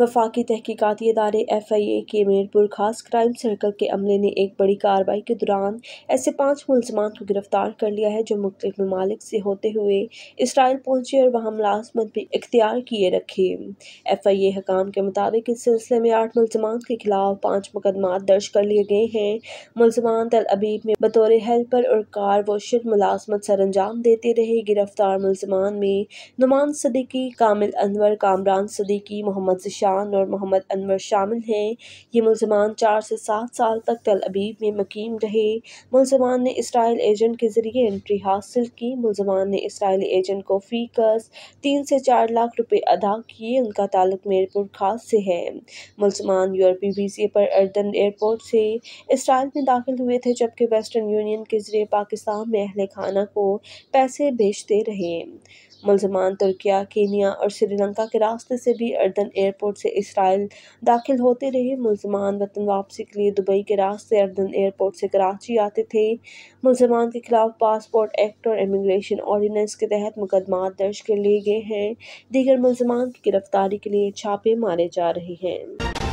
वफाकी तहकीकती इदारे F I ए के मेरपुर खास क्राइम सर्कल के अमले ने एक बड़ी कार्रवाई के दौरान ऐसे पाँच मुलजमान को गिरफ्तार कर लिया है जो मुख्त ममालिक से होते हुए इसराइल पहुंचे और वहाँ मुलाजमत भी इख्तियार किए रखे एफ आई ए हकाम के मुताबिक इस सिलसिले में आठ मुलजमान के खिलाफ पाँच मुकदमा दर्ज कर लिए गए हैं मुलजमान तल अबीब में बतौर हेल्पर और कार वोशर मुलाजमत अंजाम देते रहे गिरफ्तार मुलजमान में नुमान सदीकी कामिल अनवर कामरान सदीकी मोहम्मद शाह शान और मोहम्मद अनवर शामिल हैं ये मुलजमान चार से सात साल तक तल अबीब में मकीम रहे मुलजमान ने इसराइल एजेंट के जरिए एंट्री हासिल की मुलजमान ने इसराइल एजेंट को फी कस तीन से चार लाख रुपये अदा किए उनका ताल्लुक मेरपुर खास से है मुलजमान यूरोपी वीजे पर अर्दन एयरपोर्ट से इसराइल में दाखिल हुए थे जबकि वेस्टर्न यूनियन के जरिए पाकिस्तान में अहल खाना को पैसे भेजते रहे मुलजमान तुर्किया कीनिया और श्रीलंका के रास्ते से भी अर्दन एयरपोर्ट से इसराइल दाखिल होते रहे मुलजमान वतन वापसी के लिए दुबई के रास्ते अर्दन एयरपोर्ट से कराची आते थे मुलजमान के खिलाफ पासपोर्ट एक्ट और इमिग्रेशन ऑर्डीनेंस के तहत मुकदमा दर्ज कर लिए गए हैं दीगर मुलजमान की गिरफ्तारी के लिए छापे मारे जा रहे हैं